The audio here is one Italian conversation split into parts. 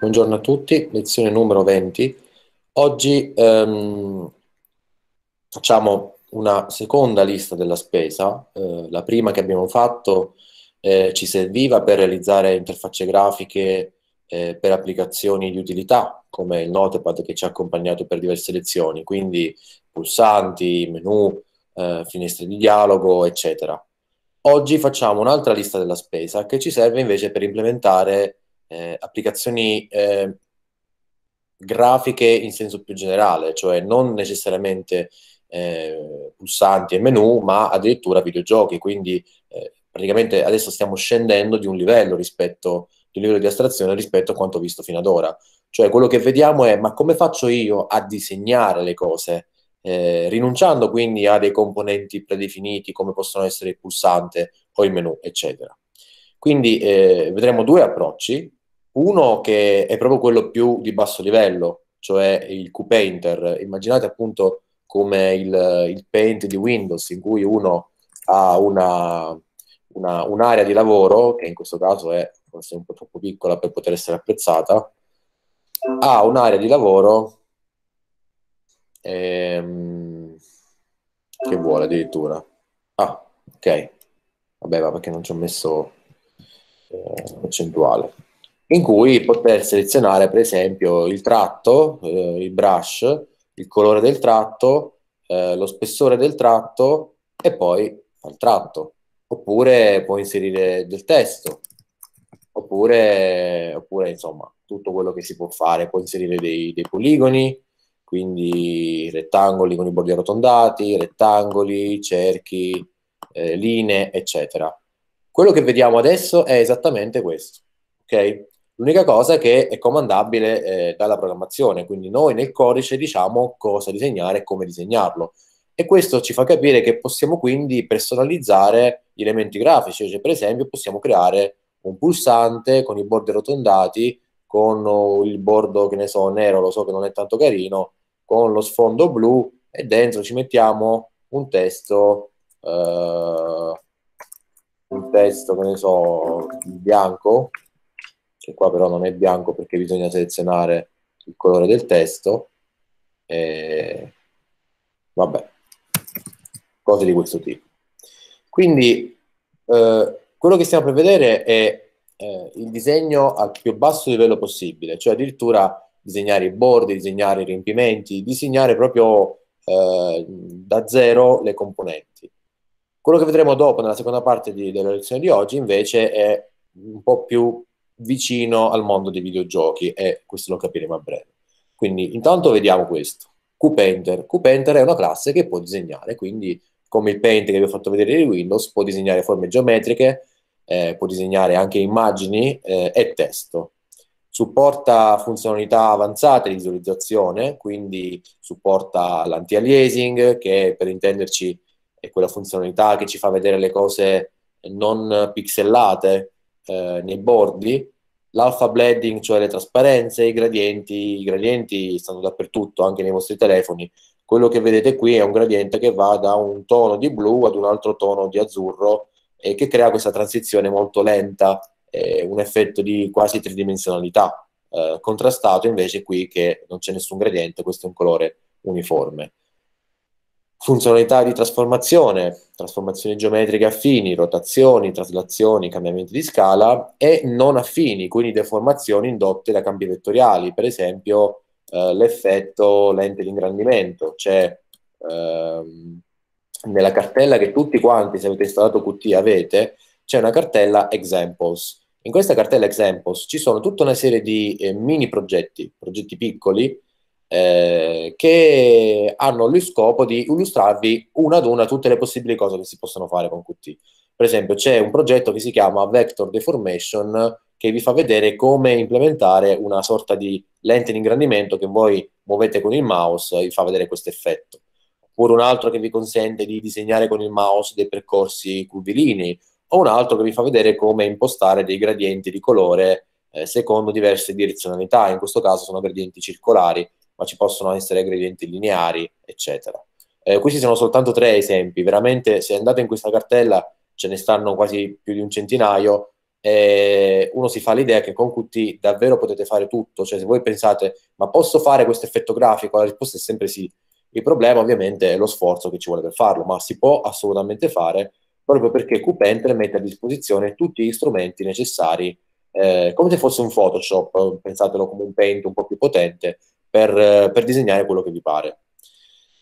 Buongiorno a tutti, lezione numero 20. Oggi ehm, facciamo una seconda lista della spesa. Eh, la prima che abbiamo fatto eh, ci serviva per realizzare interfacce grafiche eh, per applicazioni di utilità, come il Notepad che ci ha accompagnato per diverse lezioni, quindi pulsanti, menu, eh, finestre di dialogo, eccetera. Oggi facciamo un'altra lista della spesa che ci serve invece per implementare eh, applicazioni eh, grafiche in senso più generale, cioè non necessariamente eh, pulsanti e menu, ma addirittura videogiochi. Quindi eh, praticamente adesso stiamo scendendo di un livello rispetto di un livello di astrazione rispetto a quanto visto fino ad ora. Cioè quello che vediamo è ma come faccio io a disegnare le cose? Eh, rinunciando quindi a dei componenti predefiniti come possono essere il pulsante o il menu, eccetera. Quindi eh, vedremo due approcci, uno che è proprio quello più di basso livello, cioè il QPainter. Immaginate appunto come il, il paint di Windows, in cui uno ha una, una, un'area di lavoro, che in questo caso è forse un po' troppo piccola per poter essere apprezzata, ha un'area di lavoro ehm, che vuole addirittura. Ah, ok. Vabbè, ma perché non ci ho messo eh, percentuale in cui poter selezionare per esempio il tratto, eh, il brush, il colore del tratto, eh, lo spessore del tratto e poi il tratto. Oppure puoi inserire del testo, oppure, oppure, insomma tutto quello che si può fare. Puoi inserire dei, dei poligoni, quindi rettangoli con i bordi arrotondati, rettangoli, cerchi, eh, linee, eccetera. Quello che vediamo adesso è esattamente questo, ok? L'unica cosa è che è comandabile eh, dalla programmazione, quindi noi nel codice diciamo cosa disegnare e come disegnarlo. E questo ci fa capire che possiamo quindi personalizzare gli elementi grafici, cioè per esempio possiamo creare un pulsante con i bordi arrotondati, con il bordo che ne so nero, lo so che non è tanto carino, con lo sfondo blu e dentro ci mettiamo un testo, eh, un testo che ne so bianco che qua però non è bianco perché bisogna selezionare il colore del testo. E... Vabbè, cose di questo tipo. Quindi eh, quello che stiamo per vedere è eh, il disegno al più basso livello possibile, cioè addirittura disegnare i bordi, disegnare i riempimenti, disegnare proprio eh, da zero le componenti. Quello che vedremo dopo nella seconda parte di, della lezione di oggi invece è un po' più vicino al mondo dei videogiochi e questo lo capiremo a breve. Quindi intanto vediamo questo. QPainter. QPainter è una classe che può disegnare, quindi come il Paint che vi ho fatto vedere di Windows, può disegnare forme geometriche, eh, può disegnare anche immagini eh, e testo. Supporta funzionalità avanzate di visualizzazione, quindi supporta l'anti-aliasing, che per intenderci è quella funzionalità che ci fa vedere le cose non pixellate, eh, nei bordi, l'alpha blending, cioè le trasparenze, i gradienti, i gradienti stanno dappertutto, anche nei vostri telefoni. Quello che vedete qui è un gradiente che va da un tono di blu ad un altro tono di azzurro e che crea questa transizione molto lenta, eh, un effetto di quasi tridimensionalità, eh, contrastato invece qui che non c'è nessun gradiente, questo è un colore uniforme funzionalità di trasformazione, trasformazioni geometriche affini, rotazioni, traslazioni, cambiamenti di scala e non affini, quindi deformazioni indotte da cambi vettoriali, per esempio eh, l'effetto lente di ingrandimento, cioè ehm, nella cartella che tutti quanti, se avete installato Qt, avete, c'è una cartella examples. In questa cartella examples ci sono tutta una serie di eh, mini progetti, progetti piccoli, eh, che hanno lo scopo di illustrarvi una ad una tutte le possibili cose che si possono fare con Qt. Per esempio, c'è un progetto che si chiama Vector Deformation che vi fa vedere come implementare una sorta di lente di ingrandimento che voi muovete con il mouse e vi fa vedere questo effetto. Oppure un altro che vi consente di disegnare con il mouse dei percorsi curvilini, o un altro che vi fa vedere come impostare dei gradienti di colore eh, secondo diverse direzionalità, in questo caso sono gradienti circolari, ma ci possono essere gradienti lineari, eccetera. Eh, questi sono soltanto tre esempi, veramente se andate in questa cartella ce ne stanno quasi più di un centinaio e eh, uno si fa l'idea che con Qt davvero potete fare tutto, cioè se voi pensate ma posso fare questo effetto grafico, la risposta è sempre sì. Il problema ovviamente è lo sforzo che ci vuole per farlo, ma si può assolutamente fare proprio perché Qpenter mette a disposizione tutti gli strumenti necessari, eh, come se fosse un Photoshop, pensatelo come un paint un po' più potente, per, eh, per disegnare quello che vi pare.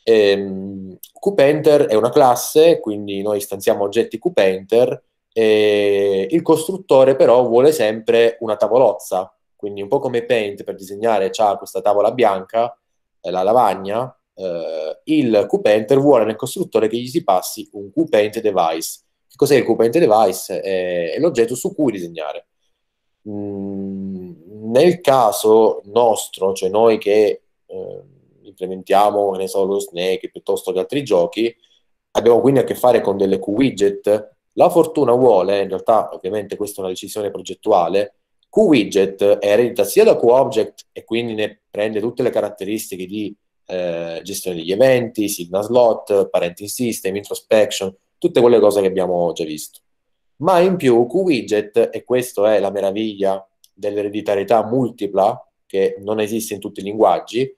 Ehm, QPainter è una classe, quindi noi stanziamo oggetti QPainter, e il costruttore però vuole sempre una tavolozza, quindi un po' come Paint per disegnare c'ha questa tavola bianca, eh, la lavagna, eh, il QPainter vuole nel costruttore che gli si passi un QPaint device. Che cos'è il QPaint device? È, è l'oggetto su cui disegnare. Mm, nel caso nostro, cioè noi che eh, implementiamo, ne so, lo Snake piuttosto che altri giochi, abbiamo quindi a che fare con delle Q-widget. La fortuna vuole, in realtà ovviamente questa è una decisione progettuale, Q-widget è eredita sia da Q-object e quindi ne prende tutte le caratteristiche di eh, gestione degli eventi, signal slot, parenting system, introspection, tutte quelle cose che abbiamo già visto. Ma in più Q-widget, e questa è la meraviglia dell'ereditarietà multipla, che non esiste in tutti i linguaggi,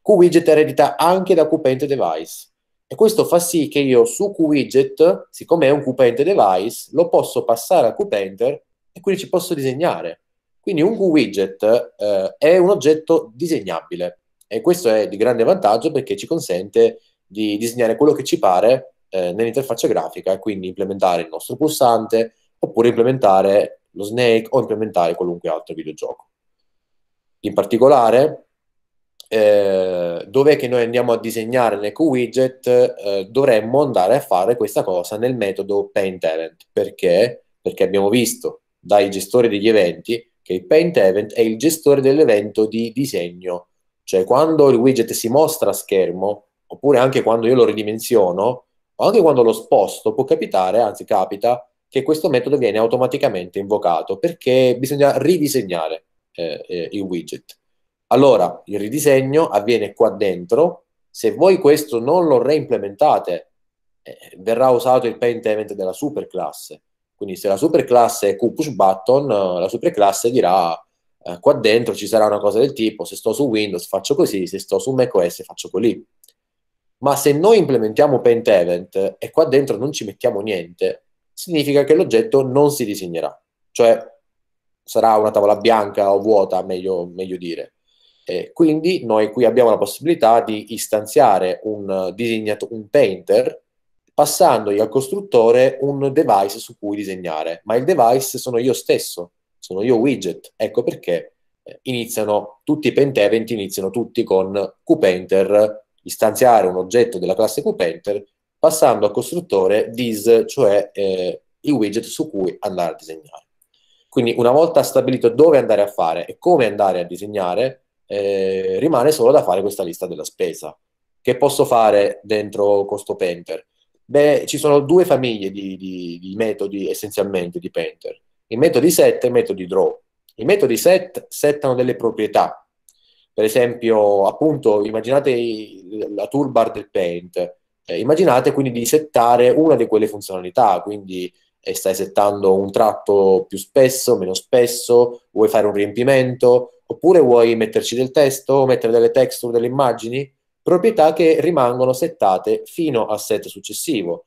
QWidget eredita anche da QPente device. E questo fa sì che io su QWidget, siccome è un QPente device, lo posso passare a QPenter e quindi ci posso disegnare. Quindi un QWidget eh, è un oggetto disegnabile e questo è di grande vantaggio perché ci consente di disegnare quello che ci pare eh, nell'interfaccia grafica e quindi implementare il nostro pulsante oppure implementare lo Snake o implementare qualunque altro videogioco. In particolare, eh, dov'è che noi andiamo a disegnare nel widget, eh, dovremmo andare a fare questa cosa nel metodo paint event. Perché? Perché abbiamo visto dai gestori degli eventi che il paint event è il gestore dell'evento di disegno. Cioè quando il widget si mostra a schermo, oppure anche quando io lo ridimensiono, o anche quando lo sposto, può capitare, anzi capita, che questo metodo viene automaticamente invocato perché bisogna ridisegnare eh, eh, il widget. Allora, il ridisegno avviene qua dentro. Se voi questo non lo reimplementate, eh, verrà usato il paint event della superclasse. Quindi se la superclasse è Q push button, eh, la superclasse dirà eh, qua dentro ci sarà una cosa del tipo, se sto su Windows faccio così, se sto su macOS faccio così. Ma se noi implementiamo paint event e eh, qua dentro non ci mettiamo niente, significa che l'oggetto non si disegnerà, cioè sarà una tavola bianca o vuota, meglio, meglio dire. Eh, quindi noi qui abbiamo la possibilità di istanziare un, disegnato, un painter passandogli al costruttore un device su cui disegnare, ma il device sono io stesso, sono io widget, ecco perché eh, iniziano tutti i paint event, iniziano tutti con QPainter, istanziare un oggetto della classe QPainter passando al costruttore this, cioè eh, il widget su cui andare a disegnare. Quindi una volta stabilito dove andare a fare e come andare a disegnare, eh, rimane solo da fare questa lista della spesa. Che posso fare dentro questo Painter? Beh, ci sono due famiglie di, di, di metodi essenzialmente di Painter. I metodi set e i metodi draw. I metodi set settano delle proprietà. Per esempio, appunto, immaginate la toolbar del Paint eh, immaginate quindi di settare una di quelle funzionalità, quindi eh, stai settando un tratto più spesso, meno spesso, vuoi fare un riempimento, oppure vuoi metterci del testo, mettere delle texture, delle immagini, proprietà che rimangono settate fino al set successivo.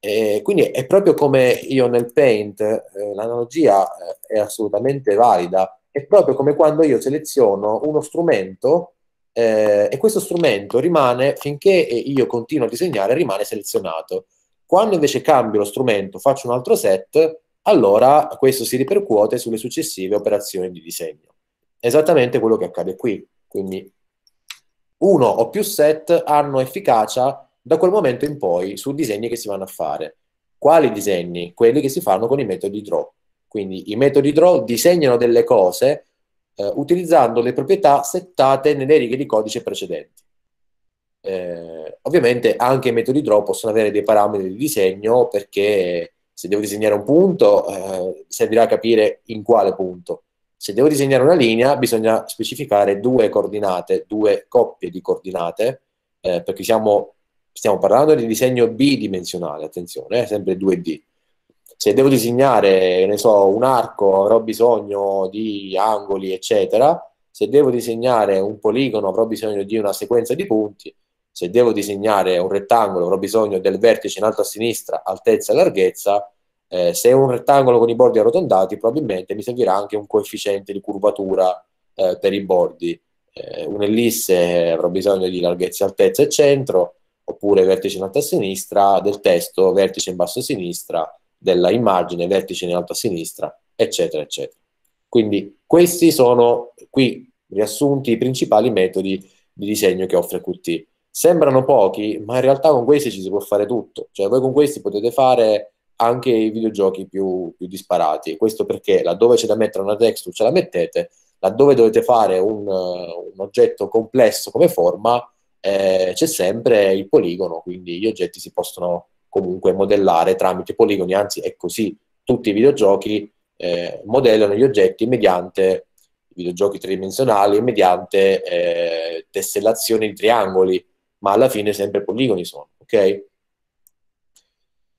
Eh, quindi è proprio come io nel Paint, eh, l'analogia eh, è assolutamente valida, è proprio come quando io seleziono uno strumento eh, e questo strumento rimane, finché io continuo a disegnare, rimane selezionato. Quando invece cambio lo strumento, faccio un altro set, allora questo si ripercuote sulle successive operazioni di disegno. Esattamente quello che accade qui. Quindi uno o più set hanno efficacia da quel momento in poi su disegni che si vanno a fare. Quali disegni? Quelli che si fanno con i metodi draw. Quindi i metodi draw disegnano delle cose eh, utilizzando le proprietà settate nelle righe di codice precedenti. Eh, ovviamente anche i metodi draw possono avere dei parametri di disegno perché se devo disegnare un punto eh, servirà a capire in quale punto. Se devo disegnare una linea bisogna specificare due coordinate, due coppie di coordinate, eh, perché siamo, stiamo parlando di disegno bidimensionale, attenzione, eh, sempre 2D se devo disegnare, ne so, un arco, avrò bisogno di angoli, eccetera. Se devo disegnare un poligono, avrò bisogno di una sequenza di punti. Se devo disegnare un rettangolo, avrò bisogno del vertice in alto a sinistra, altezza e larghezza. Eh, se è un rettangolo con i bordi arrotondati, probabilmente mi servirà anche un coefficiente di curvatura eh, per i bordi. Eh, un'ellisse avrò bisogno di larghezza, altezza e centro, oppure vertice in alto a sinistra, del testo vertice in basso a sinistra, della immagine, vertice in alto a sinistra, eccetera, eccetera. Quindi questi sono qui riassunti i principali metodi di disegno che offre Qt. Sembrano pochi, ma in realtà con questi ci si può fare tutto. Cioè voi con questi potete fare anche i videogiochi più, più disparati. Questo perché laddove c'è da mettere una texture ce la mettete, laddove dovete fare un, un oggetto complesso come forma, eh, c'è sempre il poligono, quindi gli oggetti si possono comunque modellare tramite poligoni, anzi è così, tutti i videogiochi eh, modellano gli oggetti mediante i videogiochi tridimensionali, mediante eh, tessellazione di triangoli, ma alla fine sempre poligoni sono, ok?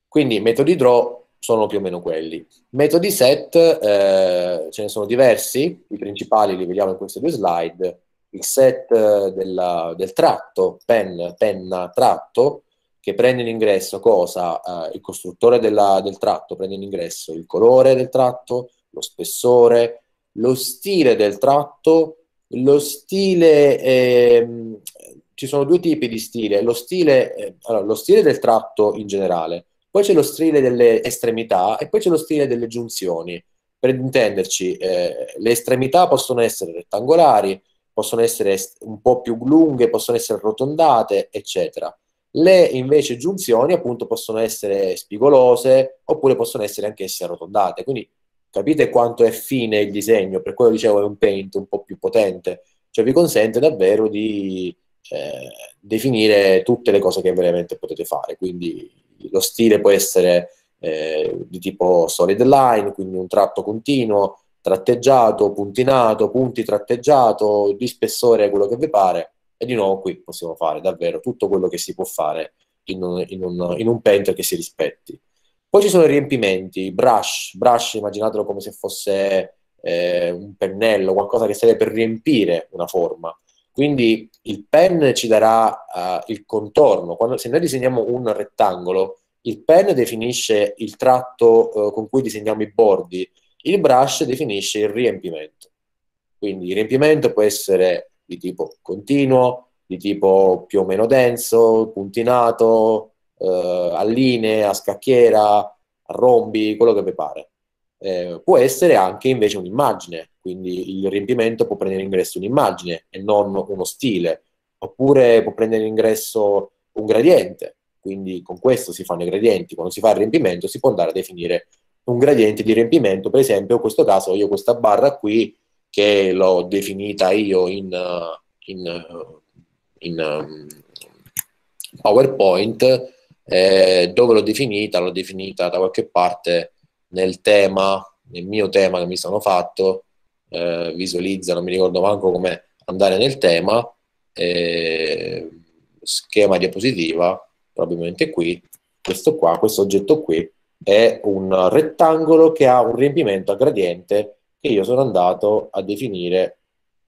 Quindi metodi draw sono più o meno quelli. Metodi set eh, ce ne sono diversi, i principali li vediamo in queste due slide. Il set eh, della, del tratto, pen, penna, tratto, che prende l'ingresso, cosa? Eh, il costruttore della, del tratto prende l'ingresso, il colore del tratto, lo spessore, lo stile del tratto, lo stile... Eh, ci sono due tipi di stile, lo stile, eh, allora, lo stile del tratto in generale, poi c'è lo stile delle estremità e poi c'è lo stile delle giunzioni. Per intenderci, eh, le estremità possono essere rettangolari, possono essere un po' più lunghe, possono essere arrotondate, eccetera. Le invece giunzioni appunto possono essere spigolose oppure possono essere anch'esse arrotondate, quindi capite quanto è fine il disegno, per quello dicevo è un paint un po' più potente, cioè vi consente davvero di eh, definire tutte le cose che veramente potete fare, quindi lo stile può essere eh, di tipo solid line, quindi un tratto continuo, tratteggiato, puntinato, punti tratteggiato, di spessore, quello che vi pare, e di nuovo qui possiamo fare davvero tutto quello che si può fare in un, in un, in un paint che si rispetti. Poi ci sono i riempimenti, brush, brush immaginatelo come se fosse eh, un pennello, qualcosa che serve per riempire una forma. Quindi il pen ci darà uh, il contorno. Quando, se noi disegniamo un rettangolo, il pen definisce il tratto uh, con cui disegniamo i bordi, il brush definisce il riempimento. Quindi il riempimento può essere di tipo continuo, di tipo più o meno denso, puntinato, eh, a linee, a scacchiera, a rombi, quello che vi pare. Eh, può essere anche invece un'immagine, quindi il riempimento può prendere in ingresso un'immagine e non uno stile, oppure può prendere in ingresso un gradiente, quindi con questo si fanno i gradienti, quando si fa il riempimento si può andare a definire un gradiente di riempimento, per esempio in questo caso io questa barra qui che l'ho definita io in, eh, in, eh, in ehm, PowerPoint, eh, dove l'ho definita? L'ho definita da qualche parte nel tema, nel mio tema che mi sono fatto, eh, visualizza, non mi ricordo manco come andare nel tema, eh, schema diapositiva, probabilmente qui, questo qua, questo oggetto qui, è un rettangolo che ha un riempimento a gradiente che io sono andato a definire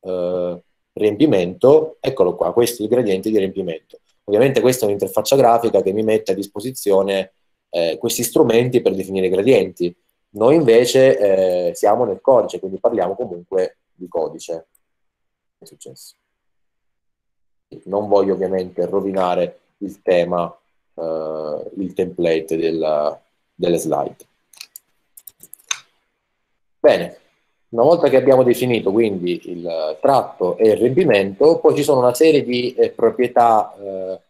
eh, riempimento, eccolo qua, questo è il gradiente di riempimento. Ovviamente questa è un'interfaccia grafica che mi mette a disposizione eh, questi strumenti per definire i gradienti. Noi invece eh, siamo nel codice, quindi parliamo comunque di codice. È successo. Non voglio ovviamente rovinare il tema, eh, il template della, delle slide. Bene, una volta che abbiamo definito quindi il tratto e il riempimento, poi ci sono una serie di eh, proprietà eh,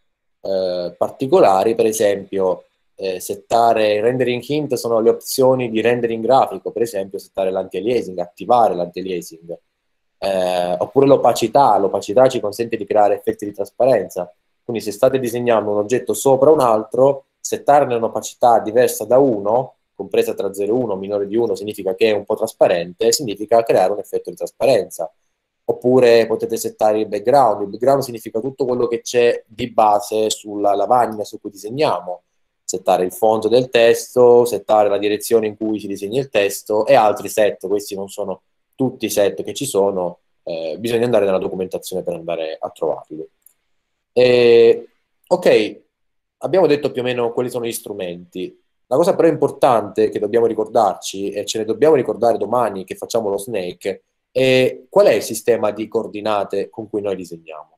eh, particolari, per esempio eh, settare rendering hint sono le opzioni di rendering grafico, per esempio settare l'anti-aliasing, attivare l'anti-aliasing, eh, oppure l'opacità, l'opacità ci consente di creare effetti di trasparenza, quindi se state disegnando un oggetto sopra un altro, settarne un'opacità diversa da uno compresa tra 0 e 1, minore di 1 significa che è un po' trasparente, significa creare un effetto di trasparenza. Oppure potete settare il background, il background significa tutto quello che c'è di base sulla lavagna su cui disegniamo, settare il fondo del testo, settare la direzione in cui si disegna il testo e altri set, questi non sono tutti i set che ci sono, eh, bisogna andare nella documentazione per andare a trovarli. E, ok, abbiamo detto più o meno quali sono gli strumenti. La cosa però importante che dobbiamo ricordarci, e ce ne dobbiamo ricordare domani che facciamo lo snake, è qual è il sistema di coordinate con cui noi disegniamo.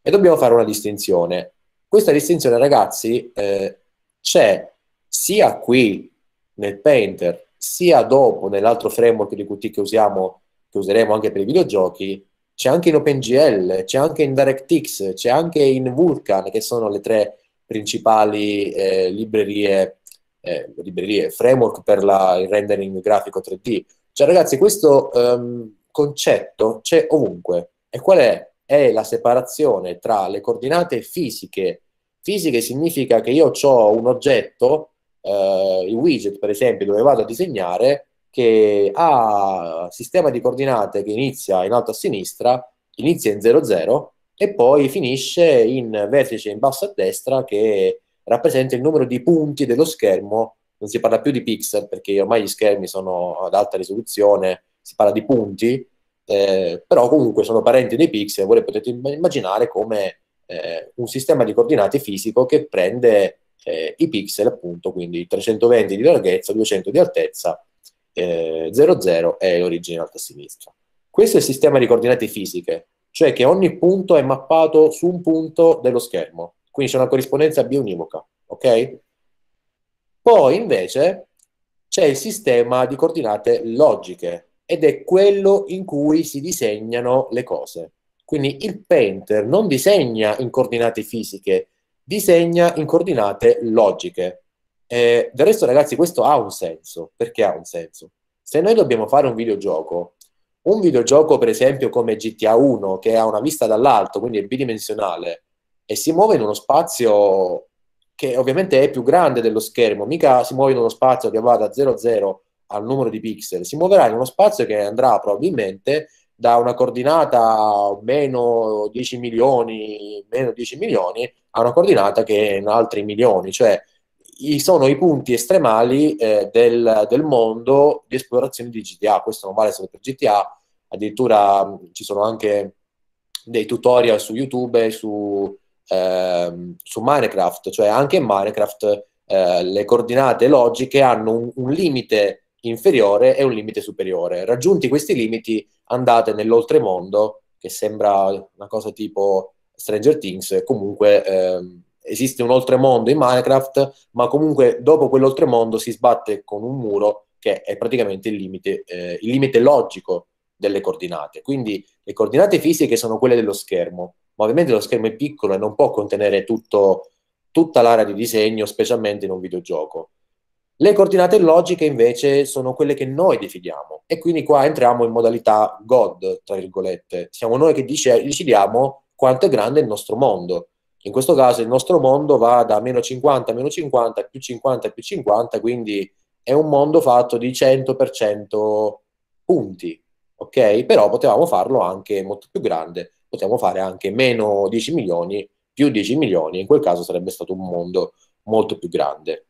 E dobbiamo fare una distinzione. Questa distinzione, ragazzi, eh, c'è sia qui nel Painter, sia dopo nell'altro framework di Qt che usiamo, che useremo anche per i videogiochi, c'è anche in OpenGL, c'è anche in DirectX, c'è anche in Vulkan, che sono le tre principali eh, librerie eh, librerie, framework per la, il rendering grafico 3D. Cioè, ragazzi, questo um, concetto c'è ovunque. E qual è? È la separazione tra le coordinate fisiche. Fisiche significa che io ho un oggetto, eh, il widget per esempio, dove vado a disegnare, che ha sistema di coordinate che inizia in alto a sinistra, inizia in 00 e poi finisce in vertice in basso a destra che rappresenta il numero di punti dello schermo, non si parla più di pixel perché ormai gli schermi sono ad alta risoluzione, si parla di punti, eh, però comunque sono parenti dei pixel, voi potete immaginare come eh, un sistema di coordinate fisico che prende eh, i pixel, appunto, quindi 320 di larghezza, 200 di altezza, 00 eh, è l'origine alta a sinistra. Questo è il sistema di coordinate fisiche, cioè che ogni punto è mappato su un punto dello schermo quindi c'è una corrispondenza bionivoca, ok? Poi invece c'è il sistema di coordinate logiche ed è quello in cui si disegnano le cose. Quindi il painter non disegna in coordinate fisiche, disegna in coordinate logiche. Eh, del resto, ragazzi, questo ha un senso. Perché ha un senso? Se noi dobbiamo fare un videogioco, un videogioco per esempio come GTA 1, che ha una vista dall'alto, quindi è bidimensionale, e si muove in uno spazio che ovviamente è più grande dello schermo, mica si muove in uno spazio che va da 00 al numero di pixel, si muoverà in uno spazio che andrà probabilmente da una coordinata meno 10 milioni, meno 10 milioni a una coordinata che è in altri milioni, cioè sono i punti estremali eh, del, del, mondo di esplorazione di GTA, questo non vale solo per GTA, addirittura mh, ci sono anche dei tutorial su YouTube, su, eh, su Minecraft, cioè anche in Minecraft eh, le coordinate logiche hanno un, un, limite inferiore e un limite superiore. Raggiunti questi limiti andate nell'oltremondo, che sembra una cosa tipo Stranger Things, comunque... Eh, esiste un oltremondo in Minecraft, ma comunque dopo quell'oltremondo si sbatte con un muro che è praticamente il limite, eh, il limite, logico delle coordinate. Quindi le coordinate fisiche sono quelle dello schermo, ma ovviamente lo schermo è piccolo e non può contenere tutto, tutta l'area di disegno, specialmente in un videogioco. Le coordinate logiche invece sono quelle che noi decidiamo e quindi qua entriamo in modalità God, tra virgolette. Siamo noi che dice, decidiamo quanto è grande il nostro mondo. In questo caso il nostro mondo va da meno 50 a meno 50, più 50 più 50, quindi è un mondo fatto di 100% punti, ok? Però potevamo farlo anche molto più grande. Possiamo fare anche meno 10 milioni, più 10 milioni, in quel caso sarebbe stato un mondo molto più grande.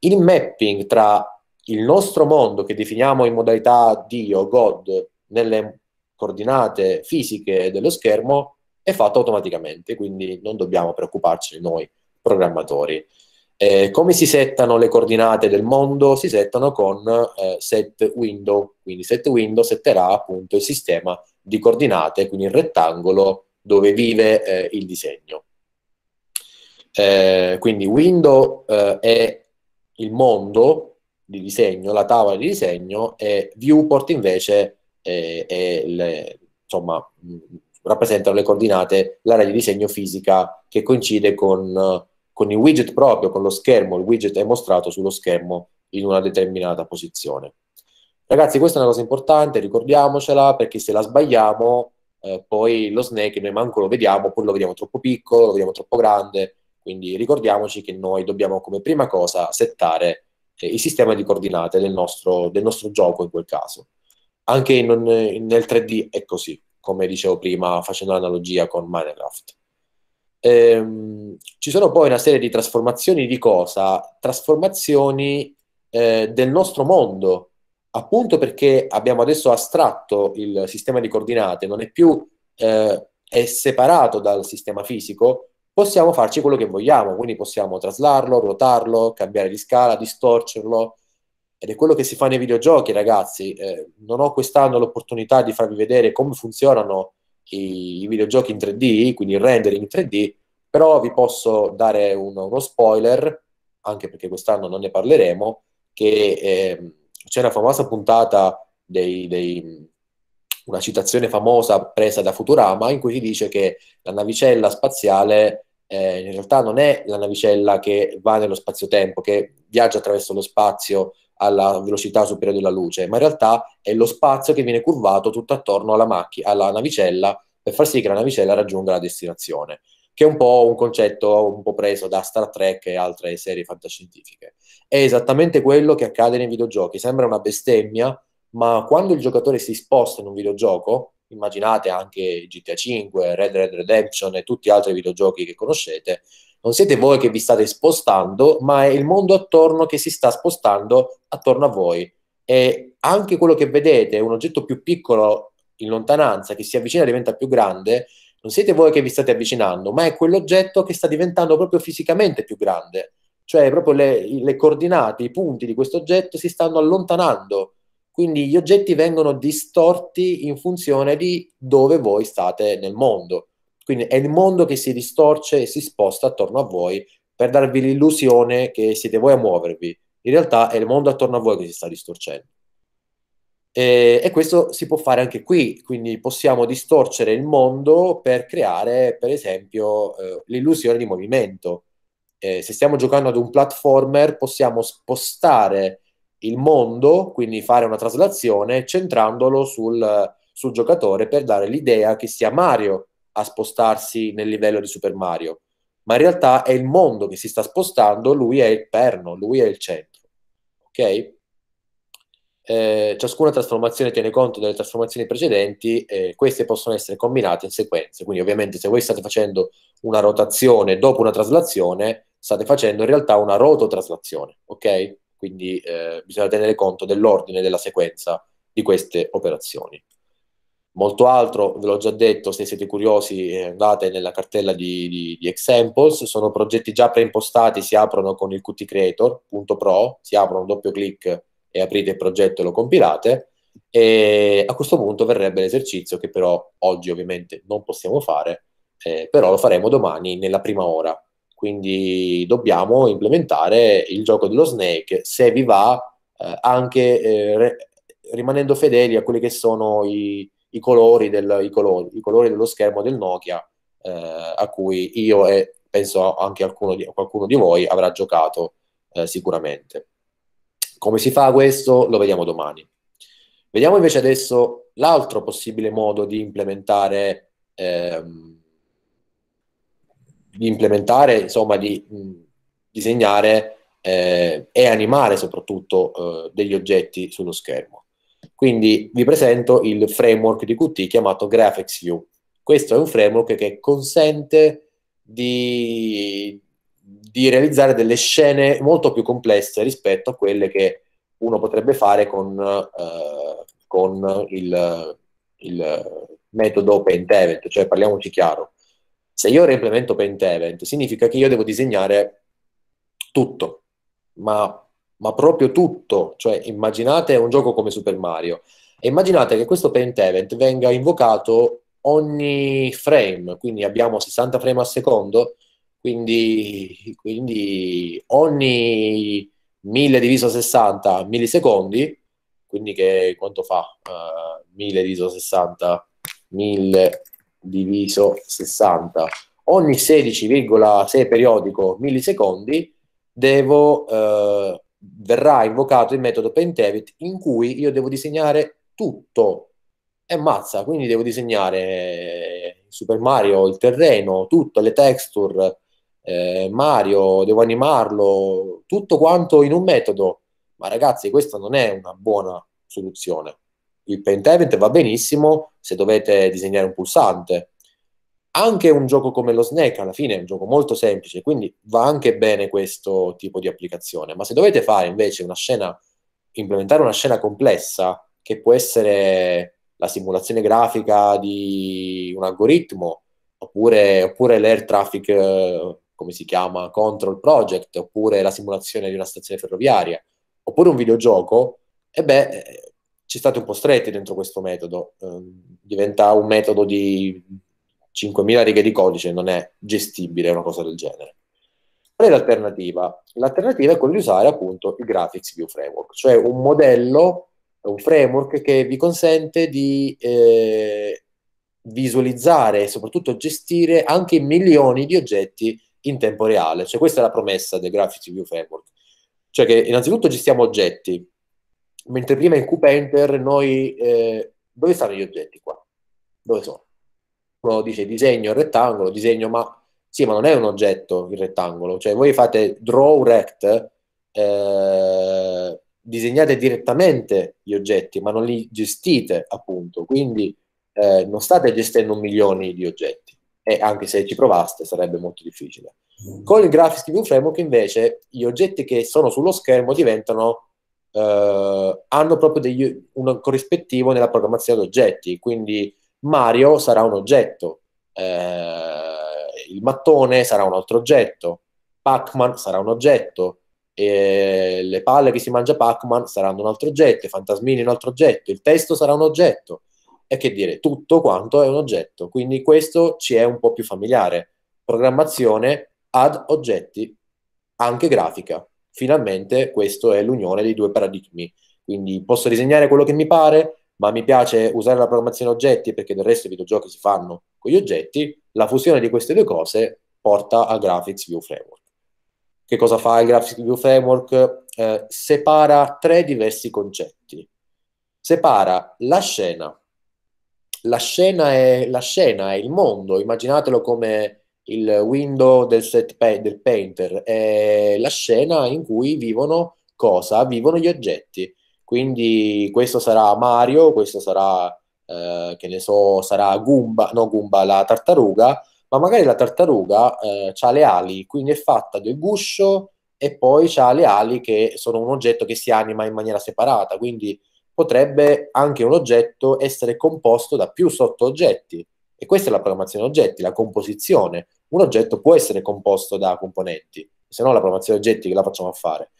Il mapping tra il nostro mondo che definiamo in modalità Dio, God, nelle coordinate fisiche dello schermo è fatto automaticamente, quindi non dobbiamo preoccuparci noi programmatori. Eh, come si settano le coordinate del mondo? Si settano con eh, set window, quindi set window setterà appunto il sistema di coordinate, quindi il rettangolo dove vive eh, il disegno. Eh, quindi window eh, è il mondo di disegno, la tavola di disegno, e viewport invece eh, è le, insomma, rappresentano le coordinate, l'area di disegno fisica che coincide con con il widget proprio, con lo schermo, il widget è mostrato sullo schermo in una determinata posizione. Ragazzi, questa è una cosa importante, ricordiamocela, perché se la sbagliamo, eh, poi lo snake noi manco lo vediamo, poi lo vediamo troppo piccolo, lo vediamo troppo grande, quindi ricordiamoci che noi dobbiamo come prima cosa settare eh, il sistema di coordinate del nostro, del nostro, gioco in quel caso. Anche in, nel 3D è così, come dicevo prima, facendo l'analogia con Minecraft. Ehm, ci sono poi una serie di trasformazioni di cosa? Trasformazioni eh, del nostro mondo, appunto perché abbiamo adesso astratto il sistema di coordinate, non è più eh, è separato dal sistema fisico, possiamo farci quello che vogliamo, quindi possiamo traslarlo, ruotarlo, cambiare di scala, distorcerlo. Ed è quello che si fa nei videogiochi, ragazzi. Eh, non ho quest'anno l'opportunità di farvi vedere come funzionano i, i videogiochi in 3D, quindi il rendering in 3D, però vi posso dare uno, uno spoiler, anche perché quest'anno non ne parleremo, che eh, c'è una famosa puntata dei, dei una citazione famosa presa da Futurama in cui si dice che la navicella spaziale eh, in realtà non è la navicella che va nello spazio-tempo, che viaggia attraverso lo spazio alla velocità superiore della luce, ma in realtà è lo spazio che viene curvato tutto attorno alla, macchina, alla navicella per far sì che la navicella raggiunga la destinazione, che è un po' un concetto un po' preso da Star Trek e altre serie fantascientifiche. È esattamente quello che accade nei videogiochi, sembra una bestemmia, ma quando il giocatore si sposta in un videogioco, immaginate anche GTA V, Red Red Redemption e tutti gli altri videogiochi che conoscete, non siete voi che vi state spostando, ma è il mondo attorno che si sta spostando attorno a voi. E anche quello che vedete, un oggetto più piccolo in lontananza che si avvicina e diventa più grande, non siete voi che vi state avvicinando, ma è quell'oggetto che sta diventando proprio fisicamente più grande. Cioè proprio le, le coordinate, i punti di questo oggetto si stanno allontanando. Quindi gli oggetti vengono distorti in funzione di dove voi state nel mondo. Quindi è il mondo che si distorce e si sposta attorno a voi per darvi l'illusione che siete voi a muovervi. In realtà è il mondo attorno a voi che si sta distorcendo. E, e, questo si può fare anche qui, quindi possiamo distorcere il mondo per creare, per esempio, eh, l'illusione di movimento. Eh, se stiamo giocando ad un platformer, possiamo spostare il mondo, quindi fare una traslazione, centrandolo sul, sul giocatore per dare l'idea che sia Mario a spostarsi nel livello di Super Mario, ma in realtà è il mondo che si sta spostando, lui è il perno, lui è il centro. Ok? Eh, ciascuna trasformazione tiene conto delle trasformazioni precedenti, eh, queste possono essere combinate in sequenze. Quindi, ovviamente, se voi state facendo una rotazione dopo una traslazione, state facendo in realtà una rototraslazione, ok? Quindi eh, bisogna tenere conto dell'ordine della sequenza di queste operazioni molto altro, ve l'ho già detto, se siete curiosi eh, andate nella cartella di, di, di examples, sono progetti già preimpostati, si aprono con il Qt Creator.pro, si aprono un doppio clic e aprite il progetto e lo compilate e a questo punto verrebbe l'esercizio che però oggi ovviamente non possiamo fare, eh, però lo faremo domani nella prima ora. Quindi dobbiamo implementare il gioco dello Snake se vi va eh, anche eh, re- rimanendo fedeli a quelli che sono i, i colori, del, i colori, i colori dello schermo del Nokia eh, a cui io e penso anche di, qualcuno di voi avrà giocato eh, sicuramente. Come si fa questo? Lo vediamo domani. Vediamo invece adesso l'altro possibile modo di implementare, ehm, di implementare insomma, di mh, disegnare eh, e animare soprattutto eh, degli oggetti sullo schermo. Quindi vi presento il framework di Qt chiamato GraphicsU. Questo è un framework che consente di, di realizzare delle scene molto più complesse rispetto a quelle che uno potrebbe fare con, eh, con il, il, metodo Paint Event, cioè parliamoci chiaro. Se io reimplemento Paint Event, significa che io devo disegnare tutto, ma ma proprio tutto. Cioè, immaginate un gioco come Super Mario e immaginate che questo paint event venga invocato ogni frame, quindi abbiamo 60 frame al secondo, quindi, quindi ogni 1000 diviso 60 millisecondi, quindi che quanto fa? Uh, eh, 1000 diviso 60, 1000 diviso 60, ogni 16,6 periodico millisecondi devo... Uh, verrà invocato il metodo paintEvit in cui io devo disegnare tutto e mazza, quindi devo disegnare eh, Super Mario, il terreno, tutto, le texture, eh, Mario, devo animarlo, tutto quanto in un metodo. Ma ragazzi, questa non è una buona soluzione. Il paint event va benissimo se dovete disegnare un pulsante, anche un gioco come lo snack alla fine è un gioco molto semplice, quindi va anche bene questo tipo di applicazione. Ma se dovete fare invece una scena, implementare una scena complessa, che può essere la simulazione grafica di un algoritmo, oppure, oppure l'air traffic, come si chiama, control project, oppure la simulazione di una stazione ferroviaria, oppure un videogioco, e beh, eh, ci state un po' stretti dentro questo metodo. Ehm, diventa un metodo di 5.000 righe di codice non è gestibile una cosa del genere. Qual è l'alternativa? L'alternativa è quella di usare appunto il Graphics View Framework, cioè un modello, un framework che vi consente di eh, visualizzare e soprattutto gestire anche milioni di oggetti in tempo reale. Cioè questa è la promessa del Graphics View Framework. Cioè che innanzitutto gestiamo oggetti, mentre prima in q noi... Eh, dove stanno gli oggetti qua? Dove sono? oggetto dice disegno il rettangolo, disegno ma... Sì, ma non è un oggetto il rettangolo, cioè voi fate draw rect, eh, disegnate direttamente gli oggetti, ma non li gestite appunto, quindi eh, non state gestendo milioni di oggetti, e anche se ci provaste sarebbe molto difficile. Con il Graphics View Framework invece gli oggetti che sono sullo schermo diventano Uh, hanno proprio degli, un corrispettivo nella programmazione di oggetti, quindi Mario sarà un oggetto, eh, il mattone sarà un altro oggetto, Pac-Man sarà un oggetto, eh, le palle che si mangia Pac-Man saranno un altro oggetto, i fantasmini un altro oggetto, il testo sarà un oggetto. E che dire, tutto quanto è un oggetto, quindi questo ci è un po' più familiare. Programmazione ad oggetti, anche grafica. Finalmente questo è l'unione dei due paradigmi. Quindi posso disegnare quello che mi pare, ma mi piace usare la programmazione oggetti perché del resto i videogiochi si fanno con gli oggetti, la fusione di queste due cose porta al Graphics View Framework. Che cosa fa il Graphics View Framework? Eh, separa tre diversi concetti. Separa la scena. La scena, è, la scena è il mondo, immaginatelo come il window del set pa- del painter, è la scena in cui vivono cosa? Vivono gli oggetti quindi questo sarà Mario, questo sarà, eh, che ne so, sarà Goomba, no Goomba, la tartaruga, ma magari la tartaruga eh, ha le ali, quindi è fatta del guscio e poi ha le ali che sono un oggetto che si anima in maniera separata, quindi potrebbe anche un oggetto essere composto da più sottoggetti. E questa è la programmazione oggetti, la composizione. Un oggetto può essere composto da componenti, se no la programmazione oggetti che la facciamo a fare?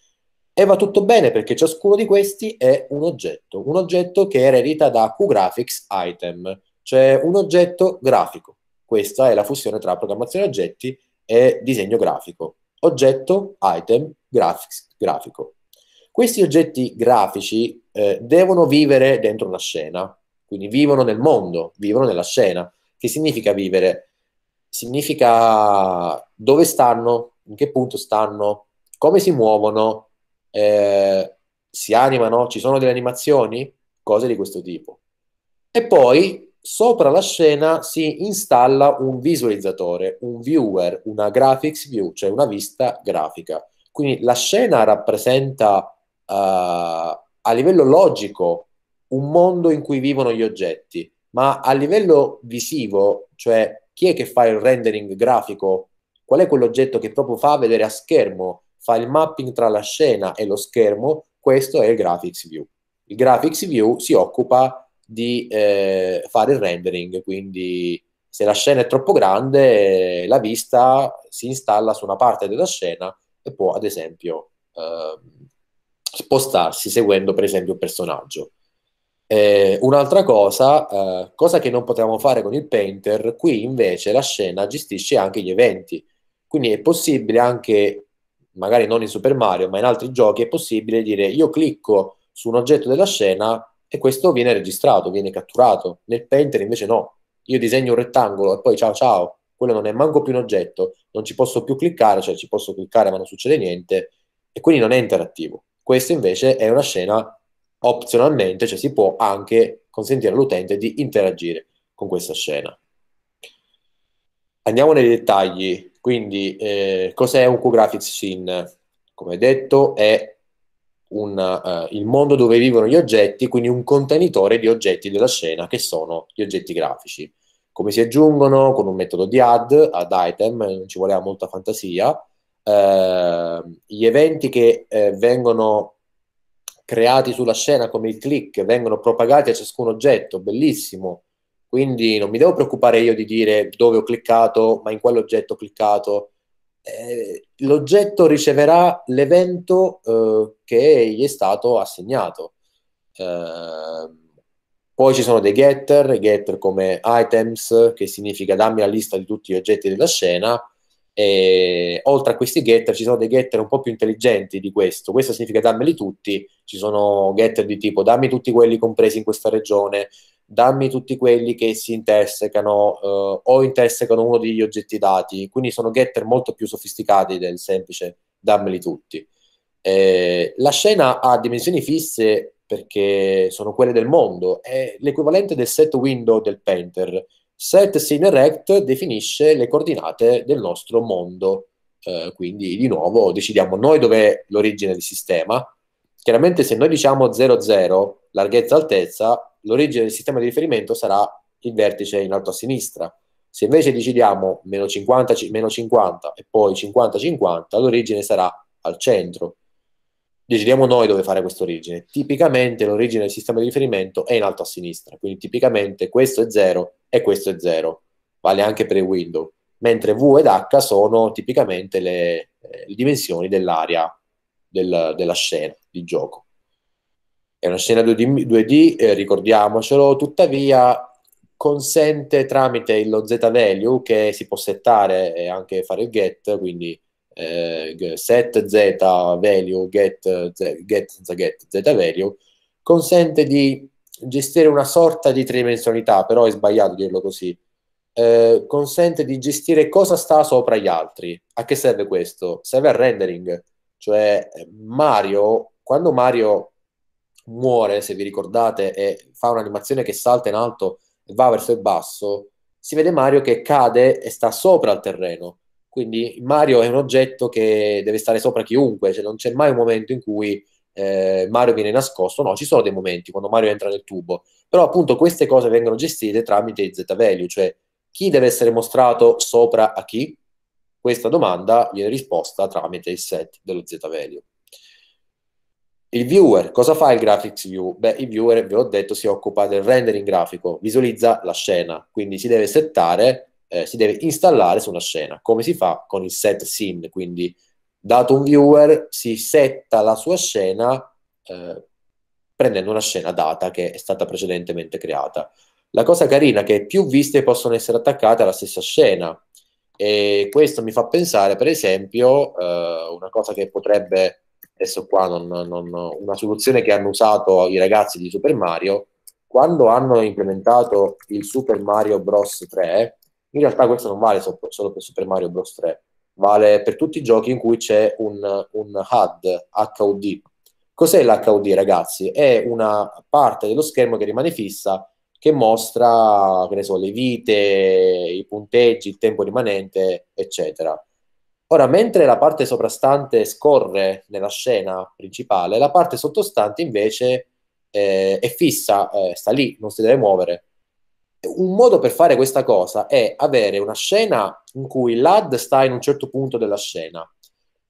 E va tutto bene perché ciascuno di questi è un oggetto, un oggetto che eredita da QGraphics Item, cioè un oggetto grafico. Questa è la fusione tra programmazione oggetti e disegno grafico. Oggetto, item, graphics, grafico. Questi oggetti grafici eh, devono vivere dentro una scena, quindi vivono nel mondo, vivono nella scena. Che significa vivere? Significa dove stanno, in che punto stanno, come si muovono, eh, si animano, ci sono delle animazioni, cose di questo tipo. E poi sopra la scena si installa un visualizzatore, un viewer, una graphics view, cioè una vista grafica. Quindi la scena rappresenta uh, a livello logico un mondo in cui vivono gli oggetti, ma a livello visivo, cioè chi è che fa il rendering grafico, qual è quell'oggetto che proprio fa vedere a schermo fa il mapping tra la scena e lo schermo, questo è il graphics view. Il graphics view si occupa di eh, fare il rendering, quindi se la scena è troppo grande, la vista si installa su una parte della scena e può, ad esempio, eh, spostarsi seguendo, per esempio, un personaggio. Eh, un'altra cosa, eh, cosa che non potevamo fare con il Painter, qui invece la scena gestisce anche gli eventi, quindi è possibile anche magari non in Super Mario, ma in altri giochi è possibile dire io clicco su un oggetto della scena e questo viene registrato, viene catturato. Nel Painter invece no. Io disegno un rettangolo e poi ciao ciao, quello non è manco più un oggetto, non ci posso più cliccare, cioè ci posso cliccare ma non succede niente e quindi non è interattivo. Questa invece è una scena opzionalmente, cioè si può anche consentire all'utente di interagire con questa scena. Andiamo nei dettagli quindi, eh, cos'è un Q-Graphics Scene? Come detto, è un, uh, il mondo dove vivono gli oggetti, quindi un contenitore di oggetti della scena che sono gli oggetti grafici. Come si aggiungono? Con un metodo di add, ad item, non ci voleva molta fantasia. Uh, gli eventi che uh, vengono creati sulla scena come il click vengono propagati a ciascun oggetto, bellissimo. Quindi non mi devo preoccupare io di dire dove ho cliccato, ma in quale oggetto ho cliccato. Eh, l'oggetto riceverà l'evento eh, che gli è stato assegnato. Eh, poi ci sono dei getter, getter come items, che significa dammi la lista di tutti gli oggetti della scena, e oltre a questi getter ci sono dei getter un po' più intelligenti di questo, questo significa dammeli tutti, ci sono getter di tipo dammi tutti quelli compresi in questa regione, dammi tutti quelli che si intersecano eh, o intersecano uno degli oggetti dati. Quindi sono getter molto più sofisticati del semplice dammeli tutti. Eh, la scena ha dimensioni fisse perché sono quelle del mondo, è l'equivalente del set window del painter. Set scene rect definisce le coordinate del nostro mondo, eh, quindi di nuovo decidiamo noi dov'è l'origine del sistema. Chiaramente se noi diciamo 00, larghezza, altezza, l'origine del sistema di riferimento sarà il vertice in alto a sinistra. Se invece decidiamo meno 50, meno 50 e poi 50-50, l'origine sarà al centro. Decidiamo noi dove fare questa origine. Tipicamente l'origine del sistema di riferimento è in alto a sinistra, quindi tipicamente questo è 0 e questo è 0. Vale anche per il window. Mentre V ed H sono tipicamente le, eh, le dimensioni dell'area del, della scena di gioco. È una scena 2D, 2D eh, ricordiamocelo, tuttavia consente tramite lo z-value che si può settare e anche fare il get, quindi eh, set z-value, get, get senza get, z-value, consente di gestire una sorta di tridimensionalità, però è sbagliato dirlo così, eh, consente di gestire cosa sta sopra gli altri. A che serve questo? Serve al rendering, cioè Mario, quando Mario muore, se vi ricordate, e fa un'animazione che salta in alto e va verso il basso, si vede Mario che cade e sta sopra il terreno. Quindi Mario è un oggetto che deve stare sopra chiunque, cioè non c'è mai un momento in cui eh, Mario viene nascosto, no, ci sono dei momenti quando Mario entra nel tubo, però appunto queste cose vengono gestite tramite i Z-value, cioè chi deve essere mostrato sopra a chi? Questa domanda viene risposta tramite il set dello Z-value. Il viewer, cosa fa il graphics view? Beh, il viewer, vi ho detto, si occupa del rendering grafico, visualizza la scena, quindi si deve settare, eh, si deve installare su una scena, come si fa con il set scene, quindi dato un viewer si setta la sua scena eh, prendendo una scena data che è stata precedentemente creata. La cosa carina è che più viste possono essere attaccate alla stessa scena e questo mi fa pensare, per esempio, eh, una cosa che potrebbe adesso qua non, non, una soluzione che hanno usato i ragazzi di Super Mario, quando hanno implementato il Super Mario Bros 3, in realtà questo non vale solo per Super Mario Bros 3, vale per tutti i giochi in cui c'è un, un HUD, HUD. Cos'è l'HUD ragazzi? È una parte dello schermo che rimane fissa che mostra che ne so, le vite, i punteggi, il tempo rimanente, eccetera. Ora, mentre la parte soprastante scorre nella scena principale, la parte sottostante invece eh, è fissa, eh, sta lì, non si deve muovere. Un modo per fare questa cosa è avere una scena in cui l'ad sta in un certo punto della scena,